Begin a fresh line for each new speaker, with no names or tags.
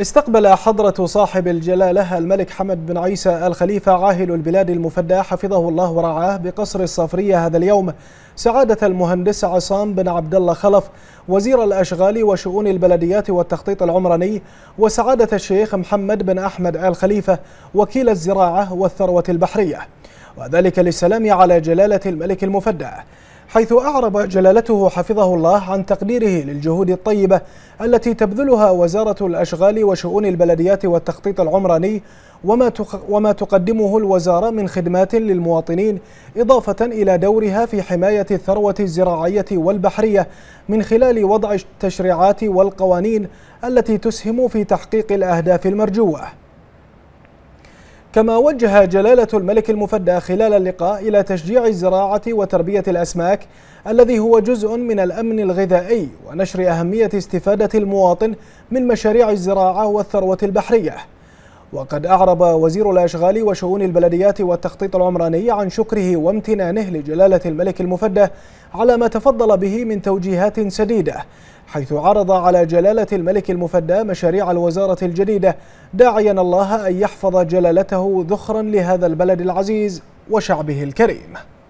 استقبل حضرة صاحب الجلالة الملك حمد بن عيسى الخليفة عاهل البلاد المفدى حفظه الله ورعاه بقصر الصفرية هذا اليوم سعادة المهندس عصام بن عبد الله خلف وزير الأشغال وشؤون البلديات والتخطيط العمراني وسعادة الشيخ محمد بن أحمد آل خليفة وكيل الزراعة والثروة البحرية وذلك للسلام على جلالة الملك المفدى حيث أعرب جلالته حفظه الله عن تقديره للجهود الطيبة التي تبذلها وزارة الأشغال وشؤون البلديات والتخطيط العمراني وما وما تقدمه الوزارة من خدمات للمواطنين إضافة إلى دورها في حماية الثروة الزراعية والبحرية من خلال وضع التشريعات والقوانين التي تسهم في تحقيق الأهداف المرجوة كما وجه جلالة الملك المفدى خلال اللقاء إلى تشجيع الزراعة وتربية الأسماك الذي هو جزء من الأمن الغذائي ونشر أهمية استفادة المواطن من مشاريع الزراعة والثروة البحرية وقد أعرب وزير الأشغال وشؤون البلديات والتخطيط العمراني عن شكره وامتنانه لجلالة الملك المفدى على ما تفضل به من توجيهات سديدة حيث عرض على جلالة الملك المفدى مشاريع الوزارة الجديدة داعيا الله أن يحفظ جلالته ذخرا لهذا البلد العزيز وشعبه الكريم